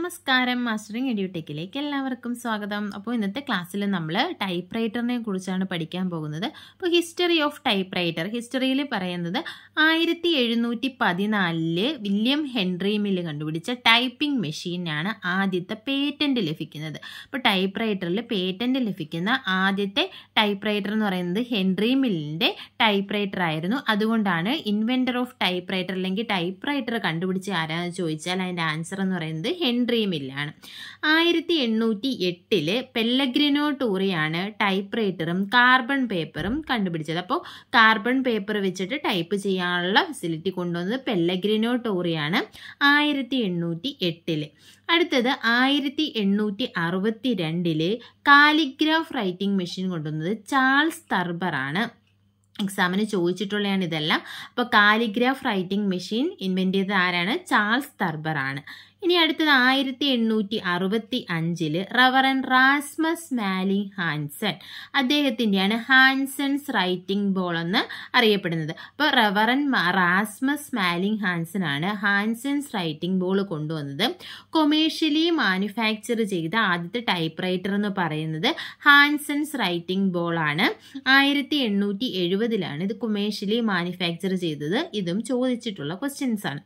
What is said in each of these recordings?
നമസ്കാരം മാസ്റ്ററിംഗ് എഡ്യൂട്ടേക്കിലേക്ക് എല്ലാവർക്കും സ്വാഗതം അപ്പോൾ ഇന്നത്തെ ക്ലാസ്സിൽ നമ്മൾ ടൈപ്പ് റൈറ്ററിനെ കുറിച്ചാണ് പഠിക്കാൻ പോകുന്നത് അപ്പോൾ ഹിസ്റ്ററി ഓഫ് ടൈപ്പ് റൈറ്റർ ഹിസ്റ്ററിയിൽ പറയുന്നത് ആയിരത്തി എഴുന്നൂറ്റി പതിനാലില് വില്യം ഹെൻറി മില്ല് കണ്ടുപിടിച്ച ടൈപ്പിംഗ് മെഷീനാണ് ആദ്യത്തെ പേറ്റൻറ്റ് ലഭിക്കുന്നത് അപ്പോൾ ടൈപ്പ് റൈറ്ററിൽ പേറ്റൻറ്റ് ലഭിക്കുന്ന ആദ്യത്തെ ടൈപ്പ് റൈറ്റർ എന്ന് പറയുന്നത് ഹെൻറി മില്ലിൻ്റെ ടൈപ്പ് റൈറ്റർ ആയിരുന്നു അതുകൊണ്ടാണ് ഇൻവെൻറ്റർ ഓഫ് ടൈപ്പ് റൈറ്റർ അല്ലെങ്കിൽ ടൈപ്പ് റൈറ്റർ കണ്ടുപിടിച്ച ആരാന്ന് ചോദിച്ചാൽ അതിൻ്റെ ആൻസർ എന്ന് പറയുന്നത് ഹെൻറി ഡ്രീമിലാണ് ആയിരത്തി എണ്ണൂറ്റി എട്ടില് പെല്ലഗ്രിനോ ടൂറിയാണ് ടൈപ്പ് റൈറ്ററും കാർബൺ പേപ്പറും കണ്ടുപിടിച്ചത് അപ്പോൾ കാർബൺ പേപ്പർ വെച്ചിട്ട് ടൈപ്പ് ചെയ്യാനുള്ള ഫെസിലിറ്റി കൊണ്ടുവന്നത് പെല്ലഗ്രിനോ ടൂറിയാണ് ആയിരത്തി എണ്ണൂറ്റി എട്ടില് അടുത്തത് ആയിരത്തി എണ്ണൂറ്റി അറുപത്തി രണ്ടില് കാലിഗ്രാഫ് റൈറ്റിംഗ് മെഷീൻ കൊണ്ടുവന്നത് ചാൾസ് തർബർ ആണ് എക്സാമിന് ചോദിച്ചിട്ടുള്ളതാണ് ഇതെല്ലാം അപ്പോൾ കാലിഗ്രാഫ് റൈറ്റിംഗ് മെഷീൻ ഇൻവെൻറ്റ് ചെയ്ത ആരാണ് ചാൾസ് തർബർ ആണ് ഇനി അടുത്തത് ആയിരത്തി എണ്ണൂറ്റി അറുപത്തി അഞ്ചിൽ റവറൻ റാസ്മസ് മാലിംഗ് ഹാൻസൺ അദ്ദേഹത്തിൻ്റെയാണ് ഹാൻസൺസ് റൈറ്റിംഗ് ബോൾ എന്ന് അറിയപ്പെടുന്നത് അപ്പോൾ റവറൻ റാസ്മസ് മാലിംഗ് ഹാൻസൺ ആണ് ഹാൻസൺസ് റൈറ്റിംഗ് ബോൾ കൊണ്ടുവന്നത് കൊമേഴ്ഷ്യലി മാനുഫാക്ചർ ചെയ്ത ആദ്യത്തെ ടൈപ്പ് റൈറ്റർ എന്ന് പറയുന്നത് ഹാൻസൺസ് റൈറ്റിംഗ് ബോൾ ആണ് ആയിരത്തി എണ്ണൂറ്റി എഴുപതിലാണ് ഇത് കൊമേഴ്ഷ്യലി മാനുഫാക്ചർ ചെയ്തത് ഇതും ചോദിച്ചിട്ടുള്ള ക്വസ്റ്റ്യൻസ് ആണ്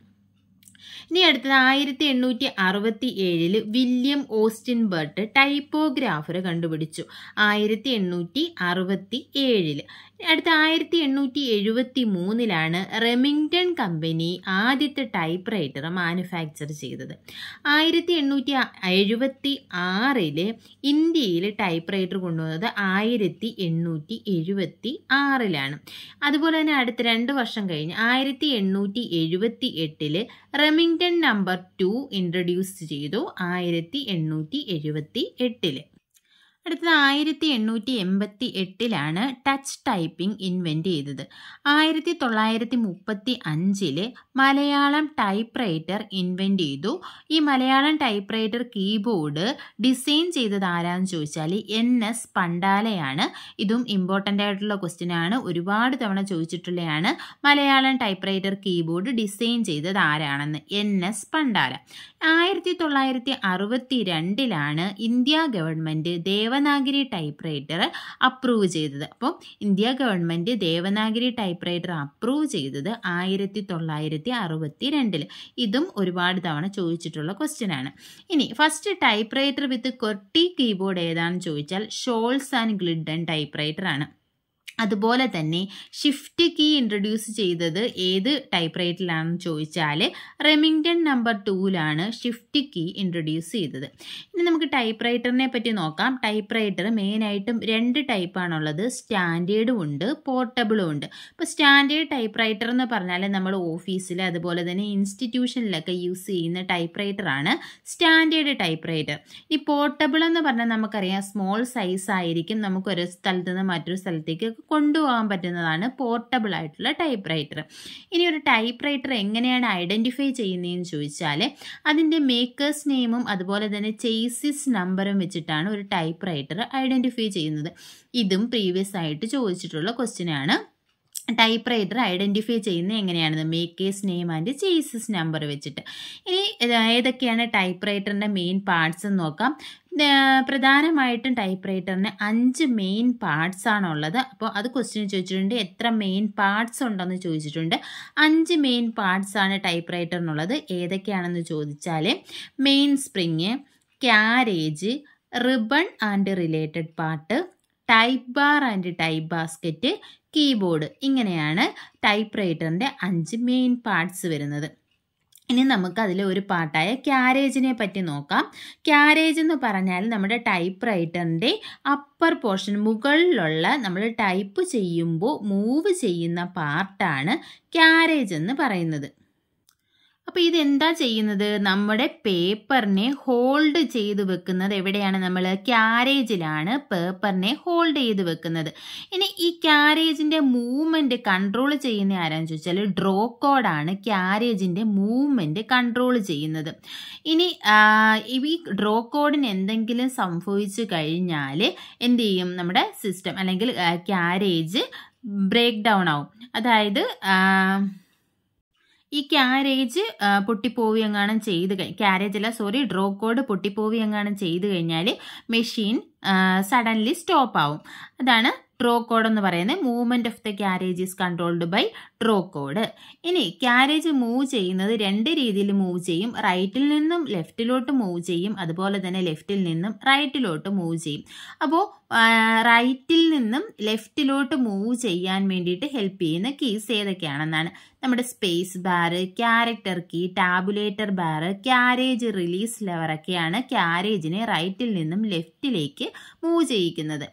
ഇനി അടുത്തത് ആയിരത്തി എണ്ണൂറ്റി അറുപത്തി ഏഴിൽ വില്യം ഓസ്റ്റിൻ ബർട്ട് ടൈപ്പോഗ്രാഫർ കണ്ടുപിടിച്ചു ആയിരത്തി എണ്ണൂറ്റി അറുപത്തി ഏഴിൽ അടുത്ത ആയിരത്തി എണ്ണൂറ്റി എഴുപത്തി മൂന്നിലാണ് റെമിങ്ടൺ കമ്പനി ആദ്യത്തെ ടൈപ്പ് റൈറ്റർ മാനുഫാക്ചർ ചെയ്തത് ആയിരത്തി എണ്ണൂറ്റി എഴുപത്തി ആറിൽ ഇന്ത്യയിൽ ടൈപ്പ് റൈറ്റർ കൊണ്ടുവന്നത് ആയിരത്തി എണ്ണൂറ്റി എഴുപത്തി ആറിലാണ് അതുപോലെ തന്നെ അടുത്ത രണ്ട് വർഷം കഴിഞ്ഞ് ആയിരത്തി എണ്ണൂറ്റി എഴുപത്തി എട്ടിൽ റെമിങ്ടൺ നമ്പർ ടു ഇൻട്രൊഡ്യൂസ് ചെയ്തു ആയിരത്തി എണ്ണൂറ്റി എഴുപത്തി എട്ടിൽ അടുത്തത് ആയിരത്തി എണ്ണൂറ്റി എൺപത്തി എട്ടിലാണ് ടച്ച് ടൈപ്പിംഗ് ഇൻവെൻറ്റ് ചെയ്തത് ആയിരത്തി തൊള്ളായിരത്തി മുപ്പത്തി അഞ്ചില് മലയാളം ടൈപ്പ് റൈറ്റർ ഇൻവെൻറ്റ് ചെയ്തു ഈ Malayalam typewriter keyboard design ചെയ്തത് ആരാന്ന് ചോദിച്ചാൽ എൻ എസ് പണ്ടാലയാണ് ഇതും ഇമ്പോർട്ടൻ്റ് ആയിട്ടുള്ള ക്വസ്റ്റ്യൻ ആണ് ഒരുപാട് തവണ ചോദിച്ചിട്ടുള്ളതാണ് Malayalam typewriter keyboard design ചെയ്തത് ആരാണെന്ന് എൻ എസ് പണ്ടാല ആയിരത്തി തൊള്ളായിരത്തി അറുപത്തി രണ്ടിലാണ് India government Deva Devanagari typewriter approve ചെയ്തത് അപ്പോൾ India government Devanagari typewriter approve ചെയ്തത് ആയിരത്തി തൊള്ളായിരത്തി അറുപത്തി രണ്ടിൽ ഇതും ഒരുപാട് തവണ ചോദിച്ചിട്ടുള്ള ക്വസ്റ്റ്യനാണ് ഇനി ഫസ്റ്റ് ടൈപ്പ് റൈറ്റർ വിത്ത് കൊട്ടി കീബോർഡ് ഏതാണെന്ന് ചോദിച്ചാൽ Sholes and Glidden typewriter ആണ് അതുപോലെ തന്നെ ഷിഫ്റ്റ് കീ ഇൻട്രൊഡ്യൂസ് ചെയ്തത് ഏത് ടൈപ്പ് റൈറ്റിലാണെന്ന് ചോദിച്ചാൽ റെമിങ്ടൺ നമ്പർ ടൂവിലാണ് ഷിഫ്റ്റ് കീ ഇൻട്രൊഡ്യൂസ് ചെയ്തത് ഇനി നമുക്ക് ടൈപ്പ് റൈറ്ററിനെ പറ്റി നോക്കാം ടൈപ്പ് റൈറ്റർ മെയിനായിട്ടും രണ്ട് ടൈപ്പാണുള്ളത് സ്റ്റാൻഡേർഡും ഉണ്ട് പോർട്ടബിളും ഉണ്ട് ഇപ്പോൾ സ്റ്റാൻഡേർഡ് ടൈപ്പ് റൈറ്റർ എന്ന് പറഞ്ഞാൽ നമ്മൾ ഓഫീസിൽ അതുപോലെ തന്നെ ഇൻസ്റ്റിറ്റ്യൂഷനിലൊക്കെ യൂസ് ചെയ്യുന്ന ടൈപ്പ് റൈറ്ററാണ് സ്റ്റാൻഡേർഡ് ടൈപ്പ് റൈറ്റർ ഇനി പോർട്ടബിൾ എന്ന് പറഞ്ഞാൽ നമുക്കറിയാം സ്മോൾ സൈസ് ആയിരിക്കും നമുക്കൊരു സ്ഥലത്ത് നിന്ന് മറ്റൊരു സ്ഥലത്തേക്ക് കൊണ്ടുപോകാൻ പറ്റുന്നതാണ് പോർട്ടബിൾ ആയിട്ടുള്ള ടൈപ്പ് റൈറ്റർ ഇനി ഒരു ടൈപ്പ് റൈറ്റർ എങ്ങനെയാണ് ഐഡൻറ്റിഫൈ ചെയ്യുന്നതെന്ന് ചോദിച്ചാൽ അതിൻ്റെ മേക്കേഴ്സ് നെയിമും അതുപോലെ തന്നെ ചേസിസ് നമ്പറും വെച്ചിട്ടാണ് ഒരു ടൈപ്പ് റൈറ്റർ ഐഡൻറ്റിഫൈ ചെയ്യുന്നത് ഇതും പ്രീവിയസ് ആയിട്ട് ചോദിച്ചിട്ടുള്ള ക്വസ്റ്റ്യനാണ് ടൈപ്പ് റൈറ്റർ ഐഡൻറ്റിഫൈ ചെയ്യുന്നത് എങ്ങനെയാണെന്ന് maker's name and chassis number വെച്ചിട്ട് ഇനി ഏതൊക്കെയാണ് ടൈപ്പ് റൈറ്ററിൻ്റെ മെയിൻ പാർട്സ് എന്ന് നോക്കാം പ്രധാനമായിട്ടും ടൈപ്പ് റൈറ്ററിന് അഞ്ച് മെയിൻ പാർട്സ് ആണുള്ളത് അപ്പോൾ അത് ക്വസ്റ്റ്യൻ ചോദിച്ചിട്ടുണ്ട് എത്ര മെയിൻ പാർട്സ് ഉണ്ടെന്ന് ചോദിച്ചിട്ടുണ്ട് അഞ്ച് മെയിൻ പാർട്സ് ആണ് ടൈപ്പ് റൈറ്ററിനുള്ളത് ഏതൊക്കെയാണെന്ന് ചോദിച്ചാൽ main spring carriage ribbon and related part type bar and type basket keyboard ഇങ്ങനെയാണ് ടൈപ്പ് റൈറ്ററിൻ്റെ അഞ്ച് മെയിൻ പാർട്സ് വരുന്നത് ഇനി നമുക്ക് അതിൽ ഒരു പാട്ടായ ക്യാരേജിനെ പറ്റി നോക്കാം ക്യാരേജ് എന്ന് പറഞ്ഞാൽ നമ്മുടെ ടൈപ്പ് റൈറ്ററിൻ്റെ അപ്പർ പോർഷൻ മുകളിലുള്ള നമ്മൾ ടൈപ്പ് ചെയ്യുമ്പോൾ മൂവ് ചെയ്യുന്ന പാർട്ടാണ് ക്യാരേജ് എന്ന് പറയുന്നത് അപ്പോൾ എന്താ ചെയ്യുന്നത് നമ്മുടെ പേപ്പറിനെ ഹോൾഡ് ചെയ്ത് വെക്കുന്നത് എവിടെയാണ് നമ്മൾ ക്യാരേജിലാണ് പേപ്പറിനെ ഹോൾഡ് ചെയ്ത് വെക്കുന്നത് ഇനി ഈ ക്യാരേജിന്റെ മൂവ്മെന്റ് കൺട്രോൾ ചെയ്യുന്ന ആരാന്ന് ചോദിച്ചാൽ ഡ്രോ കോഡാണ് ക്യാരേജിൻ്റെ മൂവ്മെന്റ് കൺട്രോൾ ചെയ്യുന്നത് ഇനി ഈ ഡ്രോ കോഡിന് എന്തെങ്കിലും സംഭവിച്ചു കഴിഞ്ഞാൽ എന്ത് ചെയ്യും നമ്മുടെ സിസ്റ്റം അല്ലെങ്കിൽ ക്യാരേജ് ബ്രേക്ക് ഡൗൺ ആവും അതായത് ഈ ക്യാരേജ് പൊട്ടിപ്പോവി എങ്ങാനും ചെയ്ത് ക്യാരേജ് അല്ല സോറി ഡ്രോ കോഡ് പൊട്ടിപ്പോവി എങ്ങാനും ചെയ്ത് കഴിഞ്ഞാൽ മെഷീൻ സഡൻലി സ്റ്റോപ്പ് ആവും അതാണ് ട്രോ കോഡ് എന്ന് പറയുന്നത് movement of the carriage is controlled by draw cord ഇനി ക്യാരേജ് മൂവ് ചെയ്യുന്നത് രണ്ട് രീതിയിൽ മൂവ് ചെയ്യും റൈറ്റിൽ നിന്നും ലെഫ്റ്റിലോട്ട് മൂവ് ചെയ്യും അതുപോലെ തന്നെ ലെഫ്റ്റിൽ നിന്നും റൈറ്റിലോട്ട് മൂവ് ചെയ്യും അപ്പോൾ റൈറ്റിൽ നിന്നും ലെഫ്റ്റിലോട്ട് മൂവ് ചെയ്യാൻ വേണ്ടിയിട്ട് ഹെൽപ്പ് ചെയ്യുന്ന കീസ് ഏതൊക്കെയാണെന്നാണ് നമ്മുടെ space bar character key tabulator bar carriage release ലെവറൊക്കെയാണ് ക്യാരേജിനെ റൈറ്റിൽ നിന്നും ലെഫ്റ്റിലേക്ക് മൂവ് ചെയ്യിക്കുന്നത്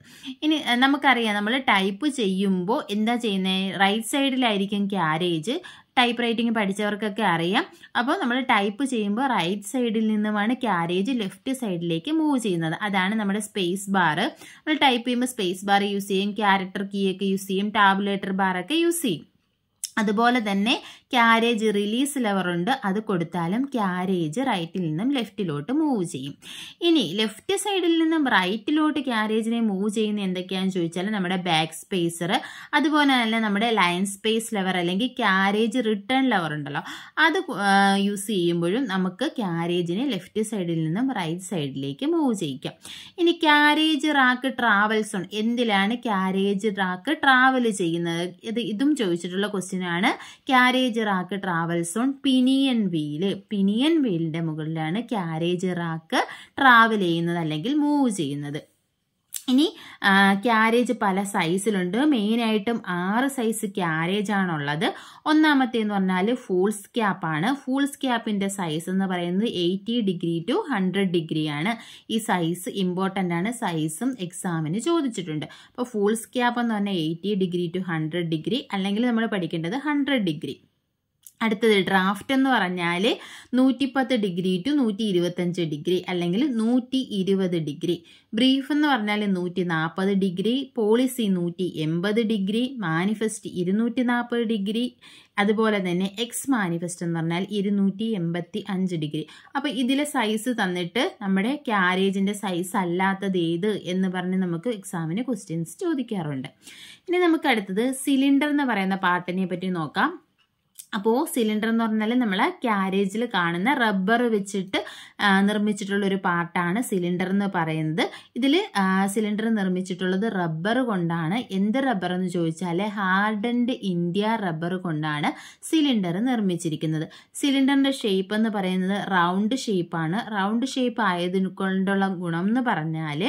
ഇനി നമുക്കറിയാം നമ്മൾ ടൈപ്പ് ചെയ്യുമ്പോൾ എന്താ ചെയ്യുന്നത് റൈറ്റ് സൈഡിലായിരിക്കും ക്യാരേജ് ടൈപ്പ് റൈറ്റിംഗ് പഠിച്ചവർക്കൊക്കെ അറിയാം അപ്പോൾ നമ്മൾ ടൈപ്പ് ചെയ്യുമ്പോൾ റൈറ്റ് സൈഡിൽ നിന്നുമാണ് ക്യാരേജ് ലെഫ്റ്റ് സൈഡിലേക്ക് മൂവ് ചെയ്യുന്നത് അതാണ് നമ്മുടെ സ്പേസ് ബാർ നമ്മൾ ടൈപ്പ് ചെയ്യുമ്പോൾ സ്പേസ് ബാർ യൂസ് ചെയ്യും ക്യാരക്ടർ കീയൊക്കെ യൂസ് ചെയ്യും ടാബ്ലേറ്റർ ബാറൊക്കെ യൂസ് ചെയ്യും അതുപോലെ തന്നെ ക്യാരേജ് റിലീസ് ലെവറുണ്ട് അത് കൊടുത്താലും ക്യാരേജ് റൈറ്റിൽ നിന്നും ലെഫ്റ്റിലോട്ട് മൂവ് ചെയ്യും ഇനി ലെഫ്റ്റ് സൈഡിൽ നിന്നും റൈറ്റിലോട്ട് ക്യാരേജിനെ മൂവ് ചെയ്യുന്ന എന്തൊക്കെയാണെന്ന് ചോദിച്ചാൽ നമ്മുടെ ബാക്ക് സ്പേസർ അതുപോലെ തന്നെ നമ്മുടെ ലൈൻ സ്പേസ് ലെവർ അല്ലെങ്കിൽ ക്യാരേജ് റിട്ടേൺ ലെവർ ഉണ്ടല്ലോ അത് യൂസ് ചെയ്യുമ്പോഴും നമുക്ക് ക്യാരേജിനെ ലെഫ്റ്റ് സൈഡിൽ നിന്നും റൈറ്റ് സൈഡിലേക്ക് മൂവ് ചെയ്യിക്കാം ഇനി ക്യാരേജ് റാക്ക് ട്രാവൽസ് ഉണ്ട് എന്തിലാണ് ക്യാരേജ് റാക്ക് ട്രാവൽ ചെയ്യുന്നത് ഇത് ഇതും ചോദിച്ചിട്ടുള്ള ക്വസ്റ്റ്യൻ ആണ് carriage rack travels on pinion wheel pinion വീലിൻ്റെ മുകളിലാണ് ക്യാരേജ് റാക്ക് ട്രാവൽ ചെയ്യുന്നത് അല്ലെങ്കിൽ മൂവ് ചെയ്യുന്നത് ഇനി ക്യാരേജ് പല സൈസിലുണ്ട് മെയിനായിട്ടും ആറ് സൈസ് ക്യാരേജ് ആണുള്ളത് ഒന്നാമത്തേന്ന് പറഞ്ഞാൽ ഫുൾ ക്യാപ്പ് ആണ് ഫൂൾസ് ക്യാപ്പിൻ്റെ സൈസ് എന്ന് പറയുന്നത് eighty degree to hundred degree ആണ് ഈ സൈസ് ഇമ്പോർട്ടൻ്റ് ആണ് സൈസും എക്സാമിന് ചോദിച്ചിട്ടുണ്ട് അപ്പോൾ ഫുൾ ക്യാപ്പ് എന്ന് പറഞ്ഞാൽ eighty degree to hundred degree അല്ലെങ്കിൽ നമ്മൾ പഠിക്കേണ്ടത് ഹൺഡ്രഡ് ഡിഗ്രി അടുത്തത് ഡ്രാഫ്റ്റ് എന്ന് പറഞ്ഞാൽ നൂറ്റിപ്പത്ത് ഡിഗ്രി ടു നൂറ്റി ഇരുപത്തഞ്ച് ഡിഗ്രി അല്ലെങ്കിൽ നൂറ്റി ഇരുപത് ഡിഗ്രി ബ്രീഫ് എന്ന് പറഞ്ഞാൽ നൂറ്റി നാൽപ്പത് ഡിഗ്രി പോളിസി നൂറ്റി എൺപത് ഡിഗ്രി മാനിഫെസ്റ്റ് ഇരുന്നൂറ്റി നാൽപ്പത് ഡിഗ്രി അതുപോലെ തന്നെ എക്സ് മാനിഫെസ്റ്റ് എന്ന് പറഞ്ഞാൽ ഇരുന്നൂറ്റി എൺപത്തി അഞ്ച് ഡിഗ്രി അപ്പോൾ ഇതിലെ സൈസ് തന്നിട്ട് നമ്മുടെ ക്യാരേജിൻ്റെ സൈസ് അല്ലാത്തത് ഏത് എന്ന് പറഞ്ഞ് നമുക്ക് എക്സാമിന് ക്വസ്റ്റ്യൻസ് ചോദിക്കാറുണ്ട് ഇനി നമുക്ക് അടുത്തത് സിലിണ്ടർ എന്ന് പറയുന്ന പാർട്ടിനെ പറ്റി നോക്കാം അപ്പോൾ സിലിണ്ടർ എന്ന് പറഞ്ഞാൽ നമ്മൾ ക്യാരേജിൽ കാണുന്ന റബ്ബർ വെച്ചിട്ട് നിർമ്മിച്ചിട്ടുള്ള ഒരു പാർട്ടാണ് സിലിണ്ടർ എന്ന് പറയുന്നത് ഇതിൽ സിലിണ്ടർ നിർമ്മിച്ചിട്ടുള്ളത് റബ്ബർ കൊണ്ടാണ് എന്ത് റബ്ബർ എന്ന് ചോദിച്ചാൽ ഹാർഡൻഡ് ഇന്ത്യ റബ്ബർ കൊണ്ടാണ് സിലിണ്ടർ നിർമ്മിച്ചിരിക്കുന്നത് സിലിണ്ടറിൻ്റെ ഷേപ്പ് എന്ന് പറയുന്നത് റൗണ്ട് ഷേപ്പാണ് റൗണ്ട് ഷേപ്പ് കൊണ്ടുള്ള ഗുണം എന്ന് പറഞ്ഞാൽ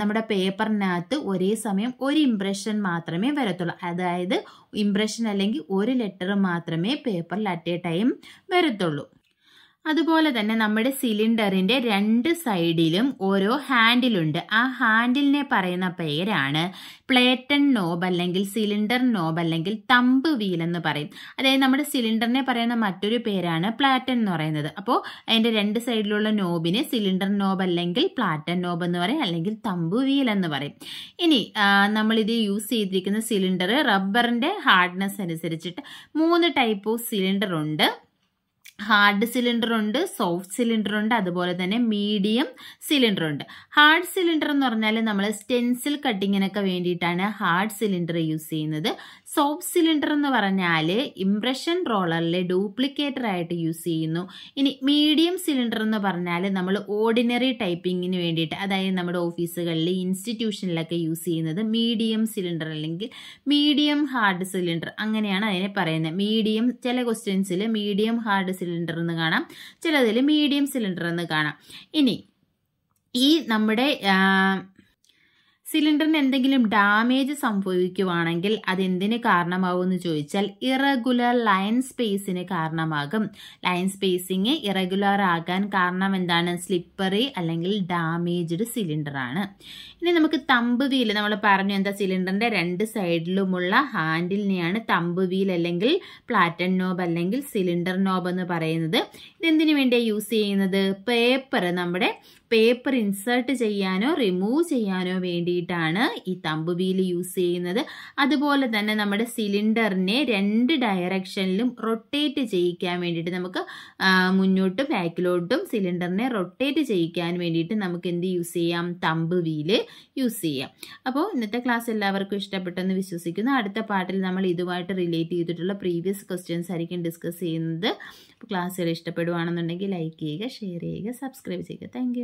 നമ്മുടെ പേപ്പറിനകത്ത് ഒരേ സമയം ഒരു ഇംപ്രഷൻ മാത്രമേ വരത്തുള്ളൂ അതായത് ഇംപ്രഷൻ അല്ലെങ്കിൽ ഒരു ലെറ്റർ മാത്രമേ മാത്രമേ പേപ്പറിൽ അറ്റ് എ ടൈം വരത്തുള്ളൂ അതുപോലെ തന്നെ നമ്മുടെ സിലിണ്ടറിന്റെ രണ്ട് സൈഡിലും ഓരോ ഹാൻഡിലുണ്ട് ആ ഹാൻഡിലിനെ പറയുന്ന പേരാണ് പ്ലേറ്റൺ നോബ് അല്ലെങ്കിൽ സിലിണ്ടർ നോബ് അല്ലെങ്കിൽ തമ്പ് വീൽ എന്ന് പറയും അതായത് നമ്മുടെ സിലിണ്ടറിനെ പറയുന്ന മറ്റൊരു പേരാണ് പ്ലാറ്റൻ എന്ന് പറയുന്നത് അപ്പോൾ അതിന്റെ രണ്ട് സൈഡിലുള്ള നോബിനെ സിലിണ്ടർ നോബ് അല്ലെങ്കിൽ പ്ലാറ്റൺ നോബ് എന്ന് പറയും അല്ലെങ്കിൽ തമ്പ് വീൽ എന്ന് പറയും ഇനി നമ്മളിത് യൂസ് ചെയ്തിരിക്കുന്ന സിലിണ്ടർ റബ്ബറിന്റെ ഹാർഡ്നെസ് അനുസരിച്ചിട്ട് മൂന്ന് ടൈപ്പ് ഓഫ് സിലിണ്ടർ ഉണ്ട് ഹാർഡ് സിലിണ്ടർ ഉണ്ട് സോഫ്റ്റ് സിലിണ്ടർ ഉണ്ട് അതുപോലെ തന്നെ മീഡിയം സിലിണ്ടർ ഉണ്ട് ഹാർഡ് സിലിണ്ടർ എന്ന് പറഞ്ഞാൽ നമ്മൾ സ്റ്റെൻസിൽ കട്ടിങ്ങിനൊക്കെ വേണ്ടിയിട്ടാണ് ഹാർഡ് സിലിണ്ടർ യൂസ് ചെയ്യുന്നത് സോപ്പ് സിലിണ്ടർ എന്ന് പറഞ്ഞാൽ ഇംപ്രഷൻ റോളറിലെ ഡ്യൂപ്ലിക്കേറ്റർ ആയിട്ട് യൂസ് ചെയ്യുന്നു ഇനി മീഡിയം സിലിണ്ടർ എന്ന് പറഞ്ഞാൽ നമ്മൾ ഓർഡിനറി ടൈപ്പിങ്ങിന് വേണ്ടിയിട്ട് അതായത് നമ്മുടെ ഓഫീസുകളിൽ ഇൻസ്റ്റിറ്റ്യൂഷനിലൊക്കെ യൂസ് ചെയ്യുന്നത് മീഡിയം സിലിണ്ടർ അല്ലെങ്കിൽ മീഡിയം ഹാർഡ് സിലിണ്ടർ അങ്ങനെയാണ് അതിനെ പറയുന്നത് മീഡിയം ചില ക്വസ്റ്റ്യൻസിൽ മീഡിയം ഹാർഡ് സിലിണ്ടർ എന്ന് കാണാം ചിലതിൽ മീഡിയം സിലിണ്ടർ എന്ന് കാണാം ഇനി ഈ നമ്മുടെ സിലിണ്ടറിന് എന്തെങ്കിലും ഡാമേജ് സംഭവിക്കുവാണെങ്കിൽ അതെന്തിന് എന്ന് ചോദിച്ചാൽ ഇറഗുലർ ലൈൻ സ്പേസിന് കാരണമാകും ലൈൻ സ്പേസിങ് ഇറഗുലർ ആകാൻ കാരണം എന്താണ് സ്ലിപ്പറി അല്ലെങ്കിൽ ഡാമേജ്ഡ് സിലിണ്ടറാണ് ഇനി നമുക്ക് തമ്പ് വീൽ നമ്മൾ പറഞ്ഞു എന്താ സിലിണ്ടറിൻ്റെ രണ്ട് സൈഡിലുമുള്ള ഹാൻഡിലിനെയാണ് തമ്പ് വീൽ അല്ലെങ്കിൽ പ്ലാറ്റൻ നോബ് അല്ലെങ്കിൽ സിലിണ്ടർ നോബ് എന്ന് പറയുന്നത് ഇതെന്തിനു വേണ്ടിയാണ് യൂസ് ചെയ്യുന്നത് പേപ്പർ നമ്മുടെ പേപ്പർ ഇൻസേർട്ട് ചെയ്യാനോ റിമൂവ് ചെയ്യാനോ വേണ്ടിയിട്ടാണ് ഈ തമ്പ് വീൽ യൂസ് ചെയ്യുന്നത് അതുപോലെ തന്നെ നമ്മുടെ സിലിണ്ടറിനെ രണ്ട് ഡയറക്ഷനിലും റൊട്ടേറ്റ് ചെയ്യിക്കാൻ വേണ്ടിയിട്ട് നമുക്ക് മുന്നോട്ടും ബാക്കിലോട്ടും സിലിണ്ടറിനെ റൊട്ടേറ്റ് ചെയ്യിക്കാൻ വേണ്ടിയിട്ട് നമുക്ക് എന്ത് യൂസ് ചെയ്യാം തമ്പ് വീല് യൂസ് ചെയ്യാം അപ്പോൾ ഇന്നത്തെ ക്ലാസ് എല്ലാവർക്കും ഇഷ്ടപ്പെട്ടെന്ന് വിശ്വസിക്കുന്നു അടുത്ത പാട്ടിൽ നമ്മൾ ഇതുമായിട്ട് റിലേറ്റ് ചെയ്തിട്ടുള്ള പ്രീവിയസ് ക്വസ്റ്റ്യൻസ് ആയിരിക്കും ഡിസ്കസ് ചെയ്യുന്നത് അപ്പോൾ ക്ലാസ്സുകൾ ഇഷ്ടപ്പെടുവാണെന്നുണ്ടെങ്കിൽ ലൈക്ക് ചെയ്യുക ഷെയർ ചെയ്യുക സബ്സ്ക്രൈബ് ചെയ്യുക താങ്ക്